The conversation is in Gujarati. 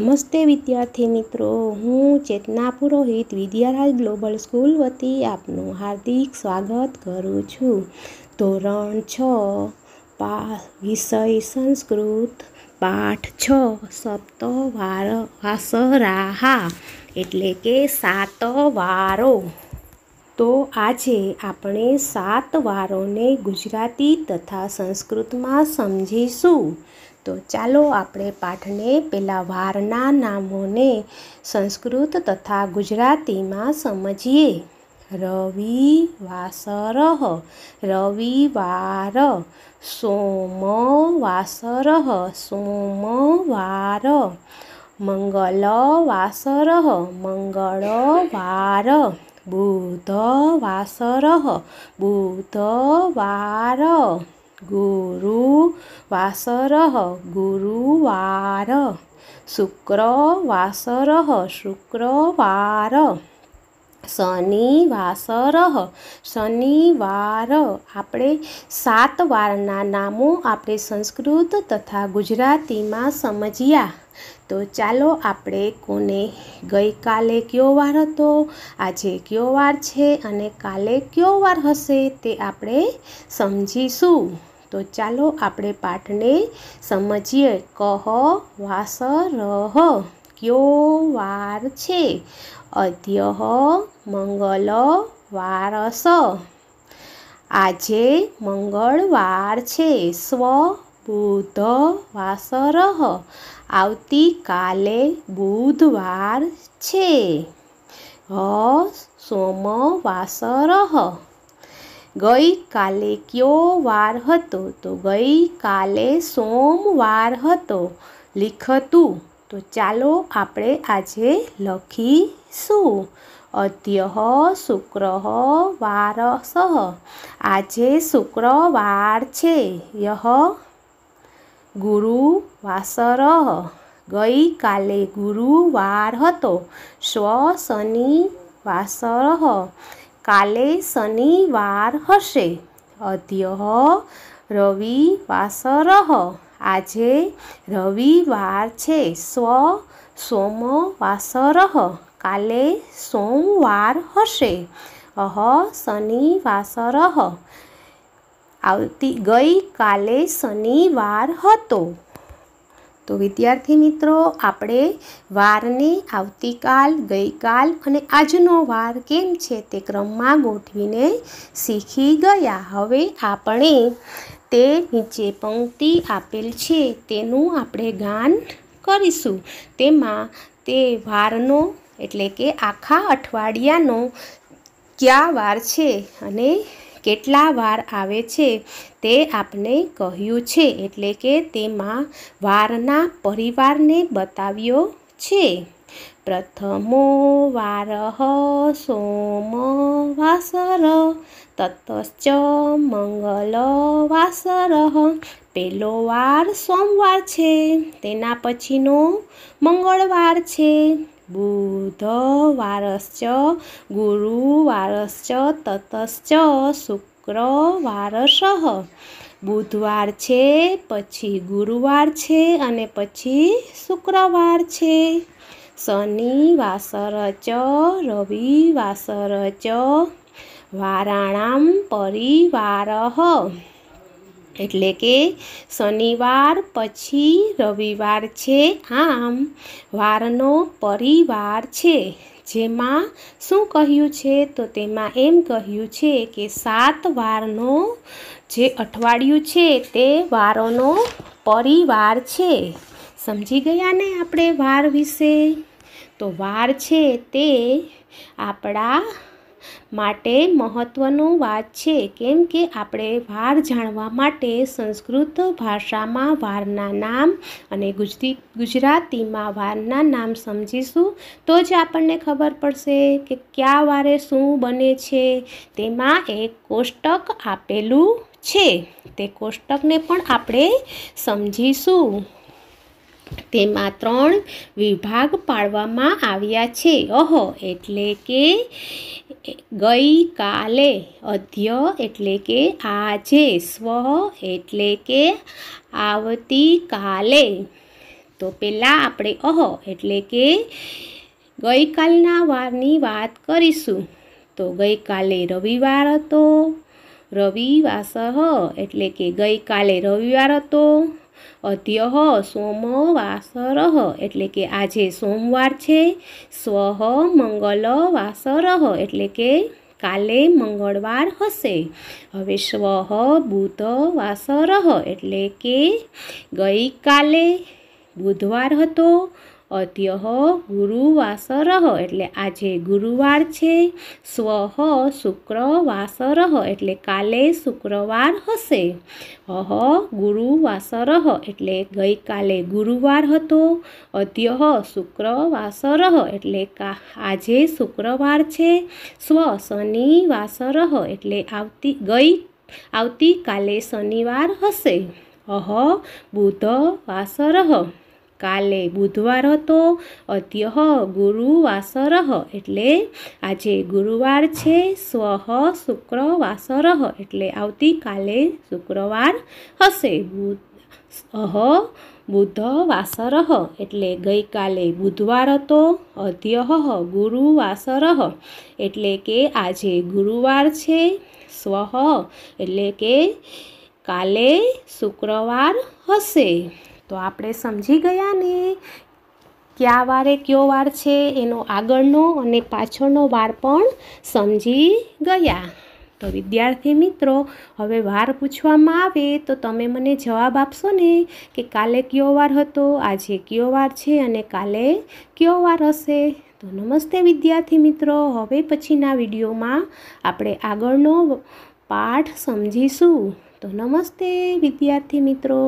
નમસ્તે વિદ્યાર્થી મિત્રો હું ચેતના પુરોહિત વિદ્યારાજ ગ્લોબલ સ્કૂલ વતી આપનું હાર્દિક સ્વાગત કરું છું ધોરણ છ પા વિષય સંસ્કૃત પાઠ છ સપ્ત વાર વાસરાહા એટલે કે સાત વારો તો આજે આપણે સાત વારોને ગુજરાતી તથા સંસ્કૃતમાં સમજીશું તો ચાલો આપણે પાઠને પેલા વારના નામોને સંસ્કૃત તથા ગુજરાતીમાં સમજીએ રવિ વાસર રવિવાર સોમવાસરઃ સોમવાર વાસર મંગળવાર બુધવાસરઃ બુધવાર ગુરુ ગુરુવાર શુક્રવાસર શુક્રવાર શનિવાસર શનિવાર આપણે સાત વારના નામો આપણે સંસ્કૃત તથા ગુજરાતીમાં સમજ્યા તો ચાલો આપણે કોને ગઈકાલે કયો વાર હતો આજે કયો વાર છે અને કાલે કયો વાર હશે તે આપણે સમજીશું તો ચાલો આપણે પાઠને સમજીએ કહ વાસ રહ કયો વાર છે અધ્યહ મંગલ વારસ આજે મંગળવાર છે સ્વ બુધ વાસર આવતીકાલે બુધવાર છે હ સોમવાસર ગઈકાલે કયો વાર હતો તો ગઈકાલે સોમવાર હતો લિખતું તો ચાલો આપણે આજે લખીશું અધ્ય શુક્ર સહ આજે શુક્રવાર છે યહ ગુરુ વાસર ગઈકાલે ગુરુવાર હતો સ્વ શનિ વાસર કાલે શનિવાર હશે અદ્ય રવિવાસર આજે રવિવાર છે સ્વ સોમવાસર કાલે સોમવાર હશે અહ શનિવાસર આવતી ગઈ કાલે શનિવાર હતો તો વિદ્યાર્થી મિત્રો આપણે વારને આવતીકાલ ગઈકાલ અને આજનો વાર કેમ છે તે ક્રમમાં ગોઠવીને શીખી ગયા હવે આપણે તે નીચે પંક્તિ આપેલ છે તેનું આપણે ગાન કરીશું તેમાં તે વારનો એટલે કે આખા અઠવાડિયાનો કયા વાર છે અને કેટલા વાર આવે છે તે આપને કહ્યું છે એટલે કે તેમાં વારના પરિવારને બતાવ્યો છે પ્રથમો વારહ સોમવાસર તતશ્ચ મંગલવાસર પહેલો વાર સોમવાર છે તેના પછીનો મંગળવાર છે બુધ વારસ્ચ ગુરુ વારસ્ચ તતસ્ચ શુક્ર વારસ બુધવાર છે પછી ગુરુવાર છે અને પછી શુક્રવાર છે શનિ વાસર ચ રવિ વાસર ચ વારાણામ પરિવાર એટલે કે શનિવાર પછી રવિવાર છે આમ વારનો પરિવાર છે જેમાં શું કહ્યું છે તો તેમાં એમ કહ્યું છે કે સાત વારનો જે અઠવાડિયું છે તે વારોનો પરિવાર છે સમજી ગયા ને આપણે વાર વિશે તો વાર છે તે આપણા માટે મહત્ત્વનું વાત છે કેમ કે આપણે વાર જાણવા માટે સંસ્કૃત ભાષામાં વારના નામ અને ગુજરી ગુજરાતીમાં વારના નામ સમજીશું તો જ આપણને ખબર પડશે કે કયા વારે શું બને છે તેમાં એક કોષ્ટક આપેલું છે તે કોષ્ટકને પણ આપણે સમજીશું તેમાં ત્રણ વિભાગ પાડવામાં આવ્યા છે અહો એટલે કે ગઈકાલે અધ્ય એટલે કે આજે સ્વ એટલે કે આવતીકાલે તો પહેલાં આપણે અહો એટલે કે ગઈકાલના વારની વાત કરીશું તો ગઈકાલે રવિવાર હતો રવિવાસહ એટલે કે ગઈકાલે રવિવાર હતો અદ્યહ સોમ વાસરહ એટલે કે આજે સોમવાર છે સ્વહ મંગલ વાસરહ એટલે કે કાલે મંગળવાર હશે હવે સ્વહ બુધ વાસરહ એટલે કે ગઈકાલે બુધવાર હતો અધ્યહ ગુરુવાસર એટલે આજે ગુરુવાર છે સ્વહ શુક્રવાસર એટલે કાલે શુક્રવાર હશે અહ ગુરુવાસર એટલે ગઈકાલે ગુરુવાર હતો અધ્યહ શુક્રવાસર એટલે કા આજે શુક્રવાર છે સ્વ શનિવાસર એટલે આવતી ગઈ આવતીકાલે શનિવાર હશે અહ બુધ કાલે બુધવાર હતો અદ્યહ ગુરુવાસર એટલે આજે ગુરુવાર છે સ્વહ શુક્રવાસર એટલે આવતીકાલે શુક્રવાર હશે અહ બુધવાસર એટલે ગઈકાલે બુધવાર હતો અધ્ય ગુરુવાસર એટલે કે આજે ગુરુવાર છે સ્વહ એટલે કે કાલે શુક્રવાર હશે તો આપણે સમજી ગયા ને કયા વારે કયો વાર છે એનો આગળનો અને પાછળનો વાર પણ સમજી ગયા તો વિદ્યાર્થી મિત્રો હવે વાર પૂછવામાં આવે તો તમે મને જવાબ આપશો ને કે કાલે કયો વાર હતો આજે કયો વાર છે અને કાલે કયો વાર હશે તો નમસ્તે વિદ્યાર્થી મિત્રો હવે પછીના વિડીયોમાં આપણે આગળનો પાઠ સમજીશું તો નમસ્તે વિદ્યાર્થી મિત્રો